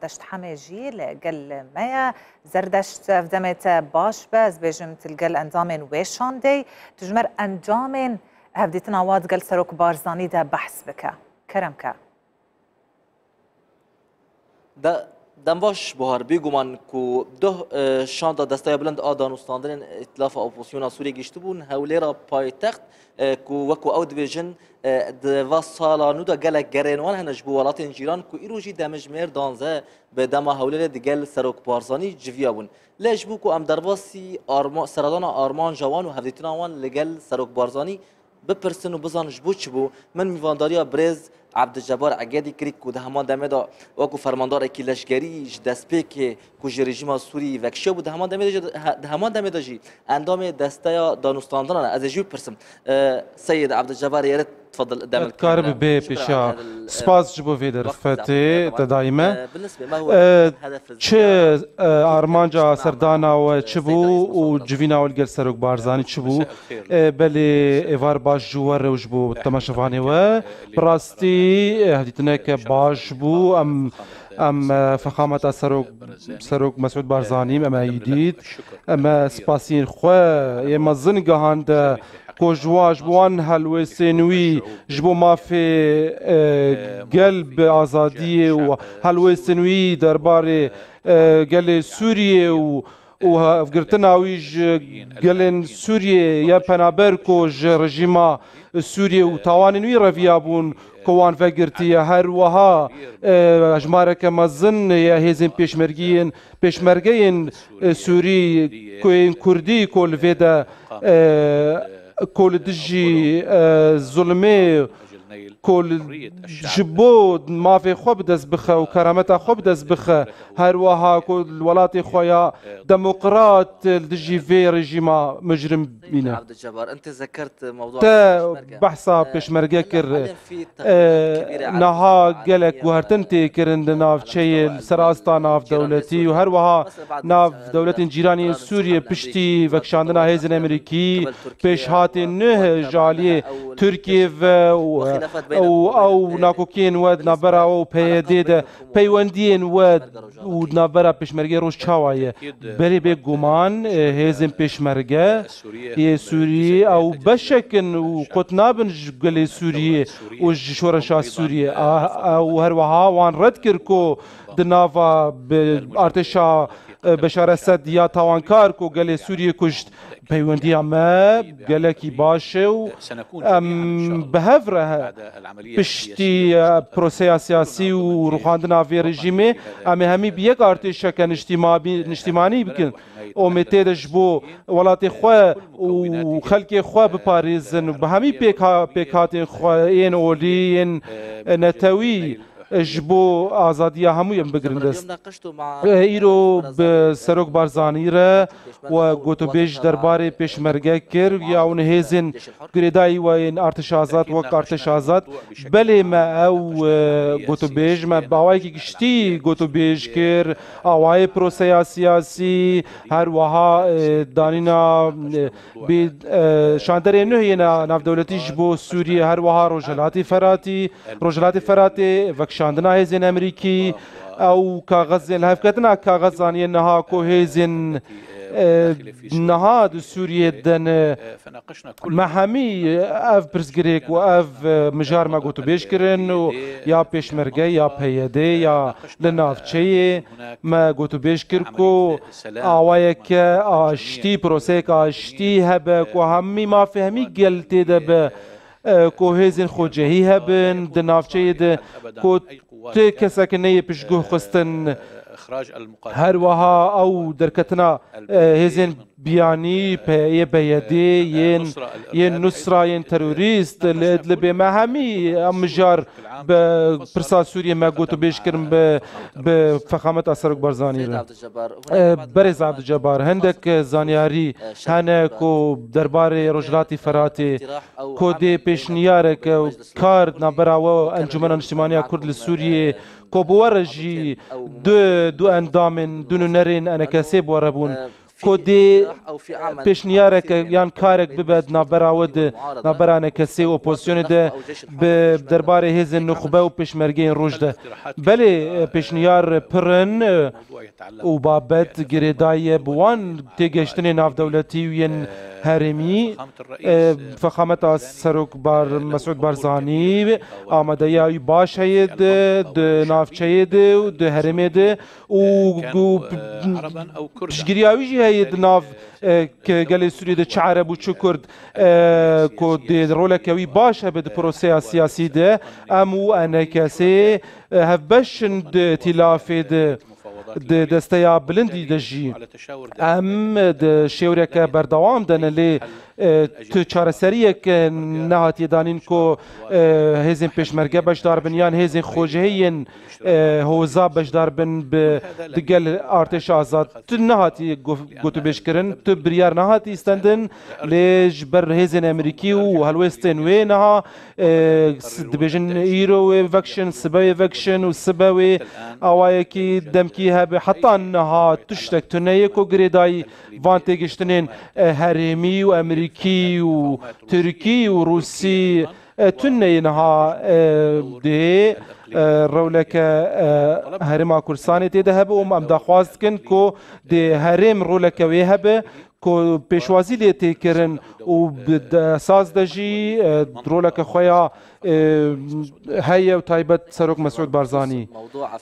جيل قل ميا زردشت زەردەشدەمێتە باش بەس بێژمت گەل ئەنجامێن وێشاندەی دژمەر ئەنجامێن هەفدیتن ئاوات گەل سەرۆک بارزانیدا بەحس بکە کەرم کە. دنباش باش بهار بیگومان کو ده اه، شاند دستای بلند آدان استاندن اتلاف اپوزیون سوری گشت بون هولی را پایتخت اه، کو وکو آود دیویژن اه، دوا سالانو نودا گله گرینوان هنج بو ولات انجیران کو ایروجی دمج میر دانزه به دما هولی دگل سرک بارزانی جویا بون لش بو کو ام درواسی آرما سرادان آرمان جوان و هفدیتناوان لگل سرک بارزانی بپرسن و بزانش بو چبو من میوانداریا برز عبدالجبار اگدی کریک که ده همان دمه دا واکو فرماندار دست دستپی که کج رژیم سوری وکشه بود ده همان دمه دمه اندام دسته دانستاندان از جو پرسم سید عبدالجبار یارت تفضل قدام الكرم ببشاع سباس جبو في در فتي تدايمة بالنسبة ما هو الهدف چه ارمانجا سردانا و چبو و جوينا و الجل سروك بارزاني چبو بلي ايفار باش جوار وجبو تماشفاني و براستي هديتنك باش بو ام ام فخامه سروک سروک مسعود بارزانی ام ایدید ام سپاسین خو یم زنگهاند کو جوا جوان هلوه سنوی جبو مافی قلب آزادی و هلوه سنوی درباره گل سوریه و و گرتن اویج گلن سوریه یا پنابر کو رژیما سوریه و تاوانن وی رویا بون کوان فگرتی هر وها اجماره که مزن یا هیزن پیشمرگین پیشمرگین سوری کوین کردی کول ویده كول دجي الزلمي آه، کۆل بۆ مافێ خۆ بدەست بخە و کەرەمەتە خۆ هر بخە هەروەها وڵاتی خۆیان دەموقرات دژی فێ ڕژیما مجرم بینە بەحسا پێشمەرگە کرد نها گەلێک وهرتنتي تێکردن لە ناوچەیە سەراستا نافدەولەتی و هەروەها ناو دەولەتین جیرانی سووریە پشتی بشتي هێزن ئەمریکی امريكي هااتێ نه ژالیێ تورکیە و ئەو ئەو ناکۆکیێن وە نابەرەوە و پێ دێدە پەیوەندیێن وە و نابەرە پشمەرگی ڕۆژ چاوایە بەرێ بێ گومان هێزم پێشمەرگە ێ سووری ئەو بەشەکن و قوت نابن گەلێ سووریە و ژشۆرەشا سووریە ئەو هەروەهاوان ڕەت کرد کۆ دناوا ارتشا بشار اسد یا تاوانکار کو گلې سوریه کوشت پیوندی ما گلکی باشه و به هفره پشتی پروسه سیاسی و روخاندن آوی رژیمه امی همی بیگ ارتشا که نشتیمانی بکن اومیتی دش بو ولات خواه و خلک خواه بپاریزن و به همی پیکات خواه این اولی این نتوی جبو آزادی همویم بگرندست ایرو به سرک بارزانی را و گوتو بیش درباره پیشمرگه کر یا اون هیزن گریدای و این ارتش آزاد و ارتش آزاد بله ما او گوتو بیش ما باوای که گشتی گوتو بیش کر آوای پروسیا سیاسی هر وها دانینا بی شاندر نه یه ناف دولتی جبو سوریه هر وها رجلاتی فراتی رجلاتی فراتی وکش پیشاندنا هێزن ئەمریکی ئەو کاغەزێن هەفکەتنا کاغەزانیە نەها کۆ هێزن نەهاد سووریە دەن مەهەمی ئەف پرسگرێک و ئەف مژارمە گوتوبێژکردن و یا پێشمەرگە یا پەیەدێ یا لە ناوچەیە مە گوتوبێژ کرد و ئاوایەکە ئاشتی پرۆسێک ئاشتی هەبە و هەممی مافی هەمی گەل تێدەبە. کوهێزین خۆجههی هەبن دناافچەیە کۆ تێ کەسەکە نەیە پشتگوه خستن. هەروەها ئەو دەرکەتنا هێزێن بیانی پێە بەیەدێ یەن یەن نووسراەن تەروریست لێت لە بێمە هەمی ئەمژار بە پرسا سووریە مەگوت و بێشکردن بە فەخامەت ئاسەرک بەرزانانی بەرێ زادجەبار هەندێک زانیاری هەنێک و دەربارەی ڕۆژلاتی فەراتی کۆدێ پێشنیارێکە و کار نابراوە ئەنجومە نیشتمانیا کورد لە سووریە كوبوارجي دو دو اندامن دو نرين انا كاسيب وربون کودی پیشنیارێک یان کارێک ببێت نابراود نابرانە کەسی ئۆپۆسیۆنی دە دەربارەی هێزن نخبە و پشمەرگەین ڕۆژدە بەێ پیشنیار پرن و بابەت گرێدایە بوان تێگەشتنی نافدەولەتی وێن هەرمی فەخامەت سەرۆک بار مەسود بارزانانی ئامادەیاوی باش هەیە نافچەیە و هەرمێ و پشگریاویژی هەیە دەکەیت ناو گەلی سووری دە چارە بوو چ کورد ڕۆلەکەوی باشە بێت پرۆسەیە سیاسی دە ئەم و ئەنەکەسێ هەف بەشن تیلافێ دەستەیا بلندی دەژی ئەم شێورێکە بەردەوام دەنە لێ چارەسەریەک نەهاتیدانین کۆ هێزن پێشمەرگە بەشدار بنیان هێزن خۆژهەیەن هۆزا بەشدار بن دگەل ئارتش ئازاد تو نەهاتی گوتوبێشکردن تو بریار نەهاتی ئستەندن لێژ بەر هێزن ئەمریکی و هەلوێستێن وێ نەها دبێژن ئیرۆ وێ ڤەکشن سبەوێ ڤەکشن و سبەوێ ئاوایەکی دەمکی هە مذهب حتى أنها تشتك تنيك وغريداي فان تيجشتنين هرمي وأمريكي وتركي وروسي تنينها دي رولك هرما كرساني تذهب وم ام دخواستكن كو دي هرم رولك ويهب کو پیشوازی لیتی کرن و ساز دجی درولک خویا آه، هيا وطيبت سروك مسعود بارزاني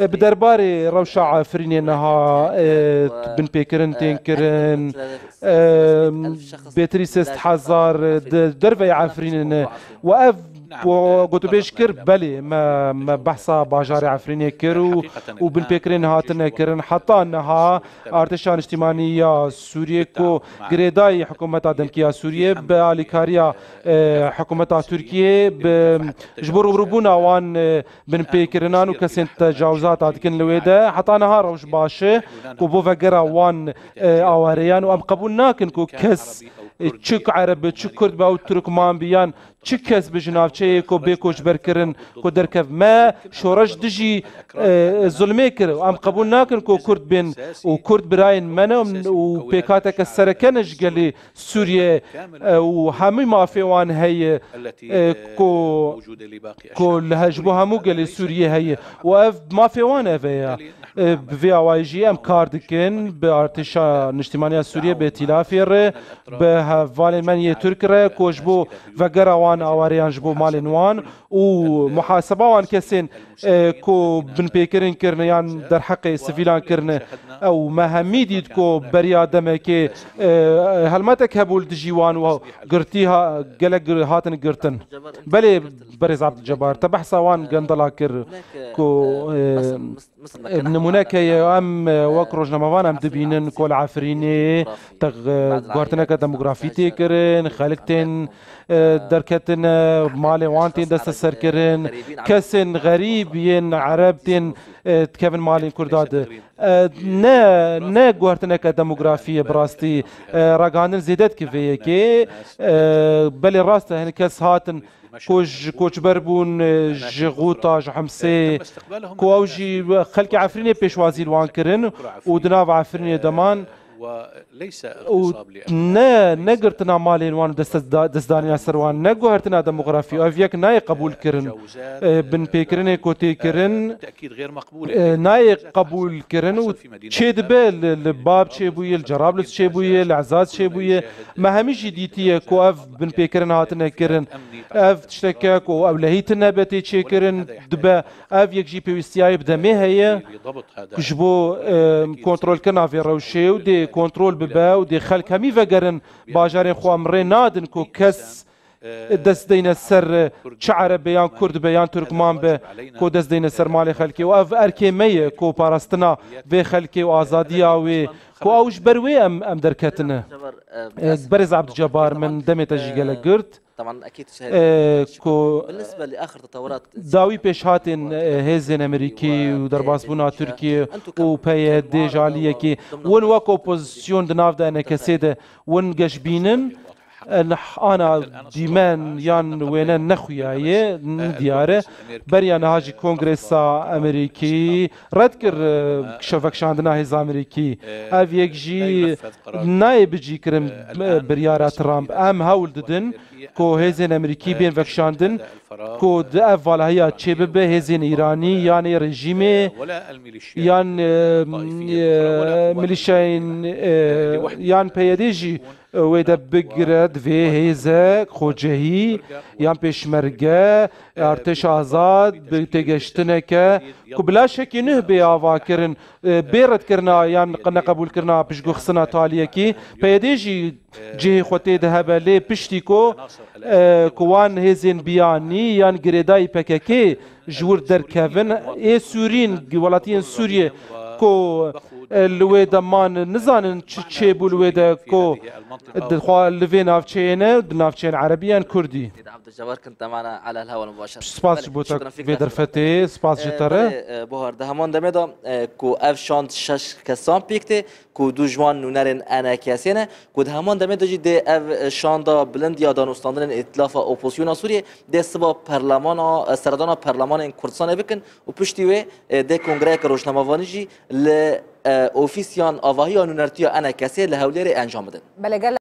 آه، بدرباري روشة عفريني انها آه، بن بيكرن تينكرن بيتريس استحزار دربة عفريني واف قلت بشكر بلي نعم. ما ما بحثا باجاري عفريني كرو وبن بيكرين هاتنا كرن حتى انها ارتشان اجتماعية سوريا كو غريداي حكومة دمكيا سوريا بالكاريا حكومة تركيا ب ji bo rûbûna wan e, bin pêkirinan û kesên tecawzat dikin li wê de heta niha rewş baş e ku bo vegera wan e, awereyan û em qebûl nakin ku kes چ عرب چ کرد باو ترکمان بیان چ کەس بژناوچەیە کۆ بێکۆش بەرکردن کۆ دەرکەف مە شۆڕەش دژی زلمێ کرد ئەم قبول ناکرد کۆ کورد بێن و کورد براین منە و پێکاتەکە سەرەکەنش گەلی سووریە و هەمووی مافێوان هەیە کۆ کۆ لە هەژبوو هەموو گەلی سووریە هەیە و ئەف مافێوان ئەڤەیە. بێ ئاواژی ئەم کار دکن بە ئارتشا نیشتیمانیا سووریە بێ تیلافێڕێ بە هەڤالێ منە تورکرە کۆش بۆ بەگەرەوان ئاواریان ji بۆ malên wan û muhaseba wan kesên ku binpêkirin kirine yan derheqê sivîlan kirine ew me hemî dît ku beriya demekê helmetek hebûl dijî wan û girtîha gelek hatin girtin Belê berêz Abdcebar te behsa wan gendela kir ku نمونك يا ام نمونەکە ئەم وەک ڕۆژنەمەوان ئەم دەبینن کۆل ئافرینێ گواردنەکە دەموگرافی تێکردن خەلکتێن آه، دەرکەتن ماڵێ وانتێن دەستە سەرکردن کەسن غەریبیێن آه، تكفن مالي كرداد آه، نا نا گواردنەکە دەموگرافیە براستي رقانن زيدت کڤەیەکێ بل ڕاستە هن كس هاتن. کوژ کوچبەر بوون ژغوت تا ji hemsê ku ew jî xelkê Efrînê pêşwazî wan kirin û di nav Efrînê deman وليس اغتصاب لأمريكا نا نقرتنا مالين وان دستانيا سروان نقو هرتنا ديموغرافي وفيك ناي قبول كرن آه، آه، بن بيكريني آه، كوتي كرن تأكيد غير مقبول ناي قبول كرن وشيد بيل الباب شيبوية الجرابلس شيبوية العزاز شيبوية ما هميش ديتية كو اف بن بيكرن هاتنا كرن اف تشتكاك و او لهيت النباتي شي كرن دبا اف يك جي بي وستي اي بدا ميهاية كجبو كنترول كنا في روشي ودي کۆنتترۆل ببە و دێ خەلکەمی ڤەگەرن باژارێ خوامڕێ نادن و کەس دەست دەینە سەر چعرە بێ یان کورد بێ یان تورکمان بێ کۆ دەست دەینە سەر ماڵی خەلکی و ئەف ئەرکێمەیە کۆپاراستنا بێ خەلکێ و ئازادیا وێ کو ئەوش بەروێ ئەم ئەم دەرکەتنە بەرز عبدجەبار من دەمێتە ژیگەلە گرت. طبعا اكيد كو بالنسبه لاخر تطورات داوي بيش هاتن هيزن امريكي ودرباس بونا تركي و بي ديجاليه كي ون واكو بوزيشن دناف دا انا كسيده ون قشبينن ana cîmen yan wêne nexuyayê diyare beriya niha jî kongresa Amerîkî red kir şevekşandina hêza Amerîkî ev yek jî nayê bicî kirin biryara Trump em hewl didin کو هێزن ئەمریکی بێن بەخشاندن کۆ دە ئەڤالهەیە چێ ببە هێزین ئیرانی یانی ڕژیمێ یان ملیشین یان پەیەدێژی وێ دە بگرێت vê hêzek xocehî yan pêşmerge artêş azad bi têgeştineke ku bilaşekî nih bê avakirin e, bêredkirina yan neqebûlkirina piştguxsina taliyekî peyedê jî cihê xwetê dihebe lê piştî ko کوان هێزین بیانی یان گرێدای پەکەکەی ژور دەرکەون ئێ سوورین گوڵاتیان سووریە کۆ لوی د مان نزانن چی چی بو لوی د کو د خو لوی نافچینه د نافچین عربیان کردی عبد الجبار كنت معنا على الهواء مباشر سباس بوتك في درفتي سباس جتره بهار ده همان دمه دا کو اف شانت شش کسان پیکته کو دو جوان نونرن انا کسینه کو ده همان دمه دجی ده اف شان دا بلند یا دانستاندن ائتلاف اپوزیسیون سوریه ده سبا پرلمان سردان پرلمان کردستان بکن و پشتی و ده کنگره که روشنموانی ل اوفيسيان آواهی آنونرتیا انا کسی لحولی انجام جل